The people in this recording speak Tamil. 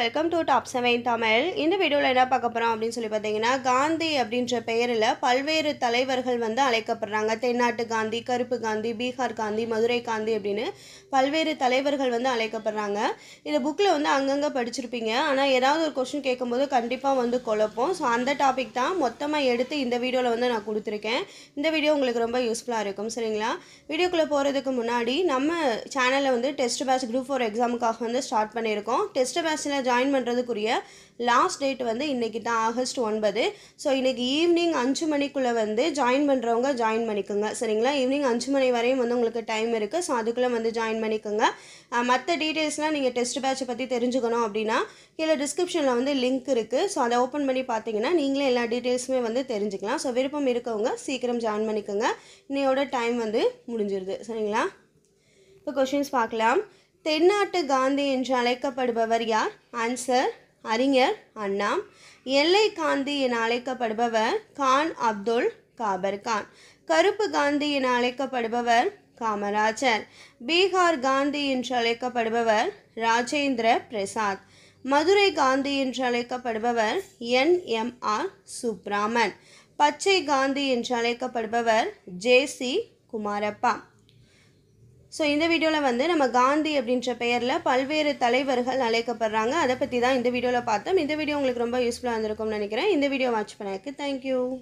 welcome to top seven Tamil இந்த வீடியோவில் என்ன பார்க்க போகிறோம் அப்படின்னு சொல்லி பார்த்தீங்கன்னா காந்தி அப்படின்ற பெயரில் பல்வேறு தலைவர்கள் வந்து அழைக்கப்படுறாங்க தென்னாட்டு காந்தி கருப்பு காந்தி பீகார் காந்தி மதுரை காந்தி அப்படின்னு பல்வேறு தலைவர்கள் வந்து அழைக்கப்படுறாங்க இந்த புக்கில் வந்து அங்கங்கே படிச்சிருப்பீங்க ஆனால் ஏதாவது ஒரு கொஷின் கேட்கும்போது கண்டிப்பாக வந்து குழப்பம் ஸோ அந்த டாபிக் தான் மொத்தமாக எடுத்து இந்த வீடியோவில் வந்து நான் கொடுத்துருக்கேன் இந்த வீடியோ உங்களுக்கு ரொம்ப யூஸ்ஃபுல்லாக இருக்கும் சரிங்களா வீடியோக்குள்ளே போகிறதுக்கு முன்னாடி நம்ம சேனலில் வந்து டெஸ்ட் பேட்ச் குரூப் ஃபோர் எக்ஸாமுக்காக வந்து ஸ்டார்ட் பண்ணியிருக்கோம் டெஸ்ட் பேட்சில் ஜாயின் பண்ணுறதுக்குரிய லாஸ்ட் டேட் வந்து இன்றைக்கி தான் ஆகஸ்ட் ஒன்பது ஸோ இன்றைக்கி ஈவினிங் அஞ்சு மணிக்குள்ளே வந்து ஜாயின் பண்ணுறவங்க ஜாயின் பண்ணிக்கோங்க சரிங்களா ஈவினிங் அஞ்சு மணி வரையும் வந்து உங்களுக்கு டைம் இருக்குது ஸோ அதுக்குள்ளே வந்து ஜாயின் பண்ணிக்கோங்க மற்ற டீட்டெயில்ஸ்லாம் நீங்கள் டெஸ்ட் பேட்சை பற்றி தெரிஞ்சுக்கணும் அப்படின்னா கீழே டிஸ்கிரிப்ஷனில் வந்து லிங்க் இருக்குது ஸோ அதை ஓப்பன் பண்ணி பார்த்தீங்கன்னா நீங்களே எல்லா டீட்டெயில்ஸுமே வந்து தெரிஞ்சுக்கலாம் ஸோ விருப்பம் இருக்கவங்க சீக்கிரம் ஜாயின் பண்ணிக்கோங்க இன்னையோட டைம் வந்து முடிஞ்சிருது சரிங்களா இப்போ கொஷின்ஸ் பார்க்கலாம் தென்னாட்டு காந்தி என்று அழைக்கப்படுபவர் யார் ஆன்சர் அறிஞர் அண்ணா எல்லை காந்தி என அழைக்கப்படுபவர் கான் அப்துல் காபர் கான் கருப்பு காந்தி என அழைக்கப்படுபவர் காமராஜர் பீகார் காந்தி என்று அழைக்கப்படுபவர் ராஜேந்திர பிரசாத் மதுரை காந்தி என்று அழைக்கப்படுபவர் என் எம் ஆர் சுப்ராமன் பச்சை காந்தி என்று அழைக்கப்படுபவர் ஜே சி குமாரப்பா ஸோ இந்த வீடியோவில் வந்து நம்ம காந்தி அப்படின்ற பெயரில் பல்வேறு தலைவர்கள் அழைக்கப்படுறாங்க அதை பற்றி தான் இந்த வீடியோவில் பார்த்தோம் இந்த வீடியோ உங்களுக்கு ரொம்ப யூஸ்ஃபுல்லாக இருந்திருக்கும்னு நினைக்கிறேன் இந்த வீடியோ வாட்ச் பண்ணதுக்கு தேங்க்யூ